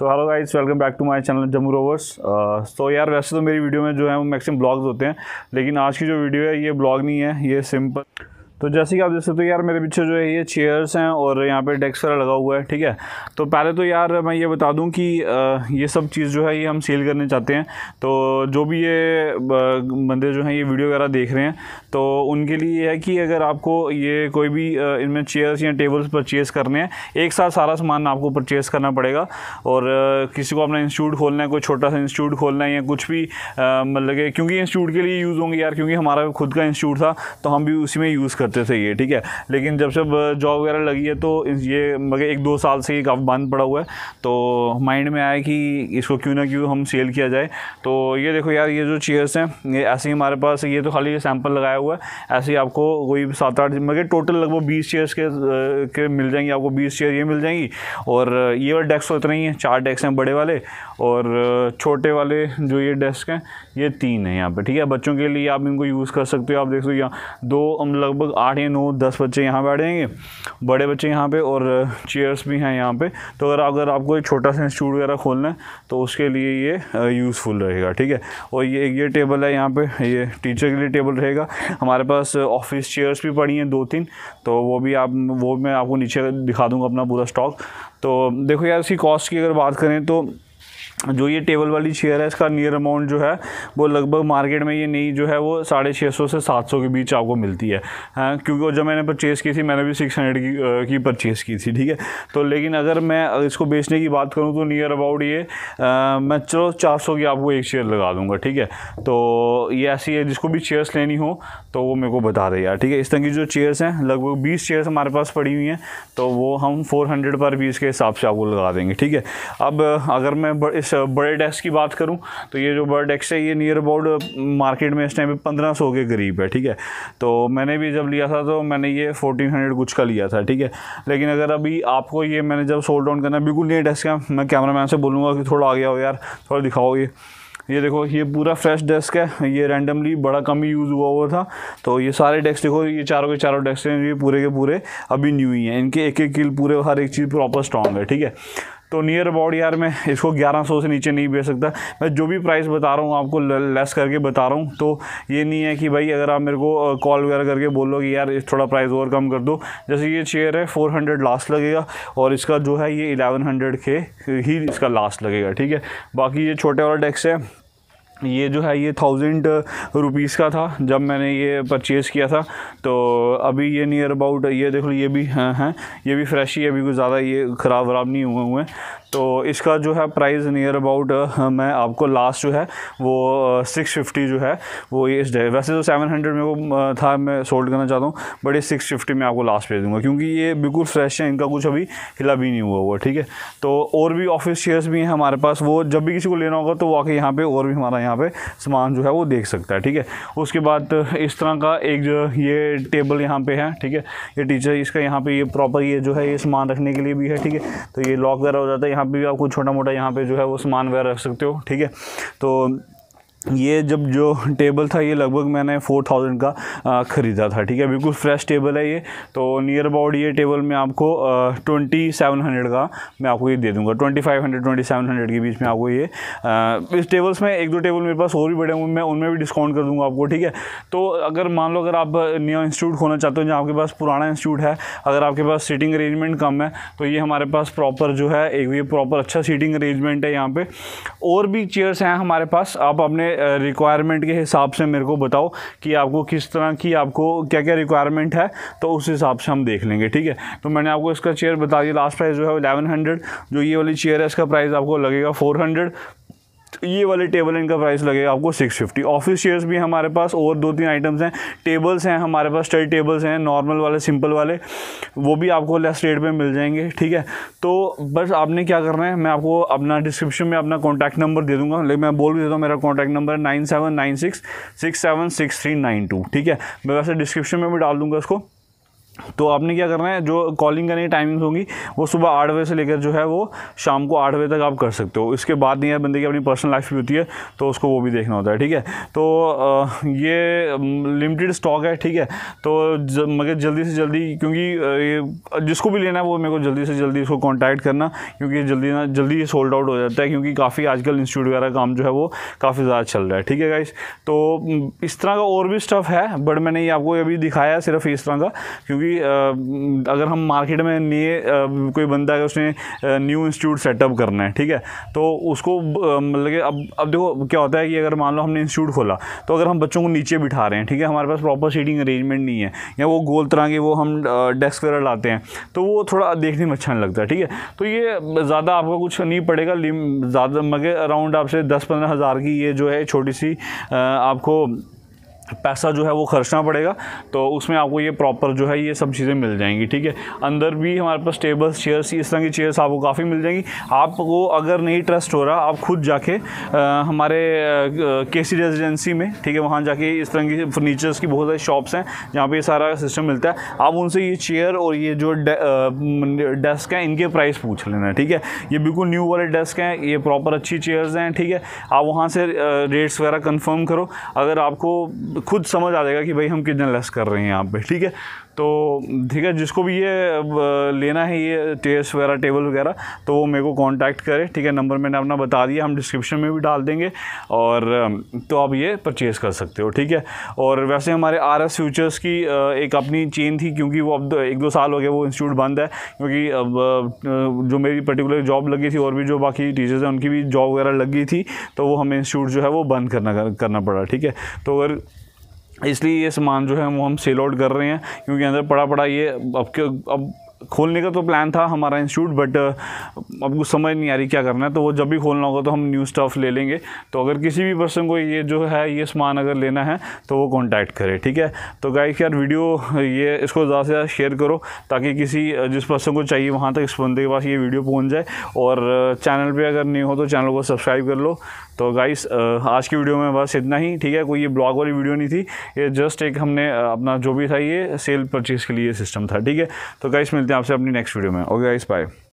so hello guys welcome back to my channel Jammu rovers तो यार वैसे तो मेरी वीडियो में जो है वो मैक्सिमम ब्लॉग्स होते हैं लेकिन आज की जो वीडियो है ये ब्लॉग नहीं है ये सिंपल तो जैसे कि आप देख सकते हो तो यार मेरे पीछे जो है ये चेयर्स हैं और यहाँ पे डेस्क वगैरह लगा हुआ है ठीक है तो पहले तो यार मैं ये बता दूं कि ये सब चीज़ जो है ये हम सेल करने चाहते हैं तो जो भी ये बंदे जो हैं ये वीडियो वगैरह देख रहे हैं तो उनके लिए ये है कि अगर आपको ये कोई भी इनमें चेयर्स या टेबल्स परचेज़ करने हैं एक साथ सारा सामान आपको परचेज़ करना पड़ेगा और किसी को अपना इंस्टीट्यूट खोलना है कोई छोटा सा इंस्टीट्यूट खोलना है या कुछ भी मतलब क्योंकि इंस्टीट्यूट के लिए यूज़ होंगे यार क्योंकि हमारा खुद का इंस्टीट्यूट था तो हम भी उसी में यूज़ बचपन से ये ठीक है लेकिन जब जब जॉब वगैरह लगी है तो ये मगर एक दो साल से काफ़ी बंद पड़ा हुआ है तो माइंड में आया कि इसको क्यों ना क्यों हम सेल किया जाए तो ये देखो यार ये जो चेयर्स हैं ये ऐसे ही हमारे पास ये तो खाली सैम्पल लगाया हुआ है ऐसे ही आपको कोई सात आठ मगर टोटल लगभग बीस चेयर्स के, के मिल जाएंगी आपको बीस चेयर ये मिल जाएंगी और ये वाले डेस्क तो इतना ही हैं चार डेस्क हैं बड़े वाले और छोटे वाले जो ये डेस्क हैं ये तीन हैं यहाँ पर ठीक है बच्चों के लिए आप इनको यूज़ कर सकते हो आप देख सकते हो यहाँ दो लगभग आठ या नौ दस बच्चे यहाँ बैठेंगे बड़े बच्चे यहाँ पे और चेयर्स भी हैं यहाँ पे तो अगर अगर आपको एक छोटा सा इंस्टीट्यूट वगैरह खोलना है तो उसके लिए ये यूज़फुल रहेगा ठीक है और ये एक ये टेबल है यहाँ पे ये टीचर के लिए टेबल रहेगा हमारे पास ऑफिस चेयर्स भी पड़ी हैं दो तीन तो वो भी आप वो मैं आपको नीचे दिखा दूँगा अपना पूरा स्टॉक तो देखो यार इसकी कॉस्ट की अगर बात करें तो जो ये टेबल वाली चेयर है इसका नियर अमाउंट जो है वो लगभग मार्केट में ये नई जो है वो साढ़े छः सौ से सात सौ के बीच आपको मिलती है हाँ क्योंकि जब मैंने परचेज़ की थी मैंने भी सिक्स हंड्रेड की की परचेज़ की थी ठीक है तो लेकिन अगर मैं इसको बेचने की बात करूँ तो नियर अबाउट ये आ, मैं चलो चार सौ की आपको एक चेयर लगा दूँगा ठीक है तो ये ऐसी है जिसको भी चेयर्स लेनी हो तो वो मेरे को बता दे यार ठीक है इस तरह की जो चेयर्स हैं लगभग बीस चेयर्स हमारे पास पड़ी हुई हैं तो वो हम फोर हंड्रेड पर पीस के हिसाब से आपको लगा देंगे ठीक है अब अगर मैं इस बड़े डेस्क की बात करूँ तो ये जो बड़े डेस्क है ये नियर अबाउट मार्केट में इस टाइम पे पंद्रह सौ के करीब है ठीक है तो मैंने भी जब लिया था तो मैंने ये फोर्टीन हंड्रेड कुछ का लिया था ठीक है लेकिन अगर अभी आपको ये मैंने जब सोल्ड आउट करना बिल्कुल नहीं डेस्क है मैं कैमरा मैन से बोलूँगा कि थोड़ा आ गया हो यार थोड़ा दिखाओ ये ये देखो ये पूरा फ्रेश डेस्क है ये रैंडमली बड़ा कम ही यूज़ हुआ हुआ था तो ये सारे डेस्क देखो ये चारों के चारों डेस्क हैं ये पूरे के पूरे अभी न्यू ही हैं इनके एक एक किल पूरे हर एक चीज़ प्रॉपर स्ट्रॉन्ग है ठीक है तो नियर अबाउट यार मैं इसको 1100 से नीचे नहीं बेच सकता मैं जो भी प्राइस बता रहा हूँ आपको लेस करके बता रहा हूँ तो ये नहीं है कि भाई अगर आप मेरे को कॉल वगैरह करके बोलो कि यार थोड़ा प्राइस और कम कर दो जैसे ये चेयर है 400 लास्ट लगेगा और इसका जो है ये 1100 के ही इसका लास्ट लगेगा ठीक है बाकी ये छोटे वाला डेस्क है ये जो है ये थाउजेंड रुपीज़ का था जब मैंने ये परचेज़ किया था तो अभी ये नियर अबाउट ये देखो ये भी हैं है, ये भी फ्रेश ही अभी कुछ ज़्यादा ये ख़राब वराब नहीं हुए हुए तो इसका जो है प्राइस नियर अबाउट मैं आपको लास्ट जो है वो सिक्स फिफ्टी जो है वो ये इस वैसे तो सेवन हंड्रेड में वो था मैं सोल्ड करना चाहता हूँ बट ये सिक्स फिफ्टी में आपको लास्ट भेज दूँगा क्योंकि ये बिल्कुल फ्रेश है इनका कुछ अभी हिला भी नहीं हुआ हुआ ठीक है तो और भी ऑफिस चेयर्स भी हैं हमारे पास वो जब भी किसी को लेना होगा तो वो आके यहाँ पर और भी हमारा यहाँ यहाँ पे सामान जो है वो देख सकता है ठीक है उसके बाद इस तरह का एक जो ये टेबल यहाँ पे है ठीक है ये टीचर इसका यहाँ पे ये प्रॉपर ये जो है ये सामान रखने के लिए भी है ठीक है तो ये लॉक वगैरह हो जाता है यहाँ पर भी आपको छोटा मोटा यहाँ पर जो है वो सामान वगैरह रख सकते हो ठीक है तो ये जब जो टेबल था ये लगभग मैंने फोर थाउजेंड का ख़रीदा था ठीक है बिल्कुल फ्रेश टेबल है ये तो नियर अबाउट ये टेबल मैं आपको ट्वेंटी सेवन हंड्रेड का मैं आपको ये दे दूंगा twenty five hundred twenty seven hundred के बीच में आपको ये आ, इस टेबल्स में एक दो टेबल मेरे पास और भी बड़े हैं मैं उनमें भी डिस्काउंट कर दूंगा आपको ठीक है तो अगर मान लो अगर आप नया इंस्टीट्यूट खोलना चाहते हो जहाँ आपके पास पुराना इंस्टीट्यूट है अगर आपके पास सीटिंग अरेंजमेंट कम है तो ये हमारे पास प्रॉपर जो है एक ये प्रॉपर अच्छा सीटिंग अरेंजमेंट है यहाँ पर और भी चेयर्स हैं हमारे पास आप अपने रिक्वायरमेंट के हिसाब से मेरे को बताओ कि आपको किस तरह की आपको क्या क्या रिक्वायरमेंट है तो उस हिसाब से हम देख लेंगे ठीक है तो मैंने आपको इसका चेयर बता दिया लास्ट प्राइस जो है 1100 जो ये वाली चेयर है इसका प्राइस आपको लगेगा 400 तो ये वाले टेबल इनका प्राइस लगेगा आपको 650 ऑफिस चेयर्स भी हमारे पास और दो तीन आइटम्स हैं टेबल्स हैं हमारे पास स्टडी टेबल्स हैं नॉर्मल वाले सिंपल वाले वो भी आपको लेस रेट पे मिल जाएंगे ठीक है तो बस आपने क्या करना है मैं आपको अपना डिस्क्रिप्शन में अपना कॉन्टैक्ट नंबर दे दूँगा लेकिन मैं बोल भी देता हूँ मेरा कॉन्टैक्ट नंबर है नाइन ठीक है मैं वैसे डिस्क्रिप्शन में भी डाल दूँगा उसको तो आपने क्या करना है जो कॉलिंग करने की टाइमिंग होंगी वो सुबह आठ बजे से लेकर जो है वो शाम को आठ बजे तक आप कर सकते हो इसके बाद नहीं है बंदे की अपनी पर्सनल लाइफ भी होती है तो उसको वो भी देखना होता है ठीक है तो ये लिमिटेड स्टॉक है ठीक है तो मगर जल्दी से जल्दी क्योंकि जिसको भी लेना है वो मेरे को जल्दी से जल्दी इसको कॉन्टैक्ट करना क्योंकि जल्दी ना जल्दी ये सोल्ड आउट हो जाता है क्योंकि काफ़ी आजकल इंस्टीट्यूट वगैरह काम जो है वो काफ़ी ज़्यादा चल रहा है ठीक है गाइस तो इस तरह का और भी स्टफ़ है बट मैंने ये आपको अभी दिखाया सिर्फ इस तरह का क्योंकि कोई अगर हम मार्केट में नए कोई बंदा है उसने न्यू इंस्टीट्यूट सेटअप करना है ठीक है तो उसको मतलब कि अब अब देखो क्या होता है कि अगर मान लो हमने इंस्टीट्यूट खोला तो अगर हम बच्चों को नीचे बिठा रहे हैं ठीक है हमारे पास प्रॉपर सीटिंग अरेंजमेंट नहीं है या वो गोल तरह के वो हम डेस्क वगैरह लाते हैं तो वो थोड़ा देखने में अच्छा नहीं लगता ठीक है तो ये ज़्यादा आपको कुछ नहीं पड़ेगा ज़्यादा मगर अराउंड आपसे दस पंद्रह हज़ार की ये जो है छोटी सी आपको पैसा जो है वो खर्चना पड़ेगा तो उसमें आपको ये प्रॉपर जो है ये सब चीज़ें मिल जाएंगी ठीक है अंदर भी हमारे पास टेबल्स चेयर्स इस तरह की चेयर्स आपको काफ़ी मिल जाएंगी आपको अगर नहीं ट्रस्ट हो रहा आप खुद जाके आ, हमारे के सी रेजिडेंसी में ठीक है वहाँ जाके इस तरह की फर्नीचर्स की बहुत सारी शॉप्स हैं जहाँ पर ये सारा सिस्टम मिलता है आप उनसे ये चेयर और ये जो डेस्क हैं इनके प्राइस पूछ लेना ठीक है ये बिल्कुल न्यू वाले डेस्क हैं ये प्रॉपर अच्छी चेयर्स हैं ठीक है आप वहाँ से रेट्स वगैरह कन्फर्म करो अगर आपको खुद समझ आ जाएगा कि भाई हम कितना लेस कर रहे हैं यहाँ पे ठीक है तो ठीक है जिसको भी ये लेना है ये टेस वगैरह टेबल वगैरह तो वो मेरे को कांटेक्ट करे ठीक है नंबर मैंने अपना बता दिया हम डिस्क्रिप्शन में भी डाल देंगे और तो आप ये परचेज़ कर सकते हो ठीक है और वैसे हमारे आर एस फ्यूचर्स की एक अपनी चेन थी क्योंकि वो अब एक दो साल हो गए वो इंस्टीट्यूट बंद है क्योंकि अब जो मेरी पर्टिकुलर जॉब लगी थी और भी जो बाकी टीचर्स हैं उनकी भी जॉब वगैरह लगी थी तो वो हमें इंस्टीट्यूट जो है वो बंद करना करना पड़ा ठीक है तो अगर इसलिए ये सामान जो है वो हम सेल आउट कर रहे हैं क्योंकि अंदर पड़ा पड़ा ये अब अब खोलने का तो प्लान था हमारा इंस्टीट्यूट बट अब कुछ समझ नहीं आ रही क्या करना है तो वो जब भी खोलना होगा तो हम न्यू स्टाफ ले लेंगे तो अगर किसी भी पर्सन को ये जो है ये सामान अगर लेना है तो वो कॉन्टैक्ट करे ठीक है तो गाइस यार वीडियो ये इसको ज़्यादा से ज़्यादा शेयर करो ताकि किसी जिस पर्सन को चाहिए वहाँ तक इस बंदे के पास ये वीडियो पहुँच जाए और चैनल पर अगर नहीं हो तो चैनल को सब्सक्राइब कर लो तो गाइस आज की वीडियो में बस इतना ही ठीक है कोई ये ब्लॉग वाली वीडियो नहीं थी ये जस्ट एक हमने अपना जो भी था ये सेल परचेज़ के लिए सिस्टम था ठीक है तो गाइस मिलते मिलते हैं आपसे अपनी नेक्स्ट वीडियो में ओके गाइस बाय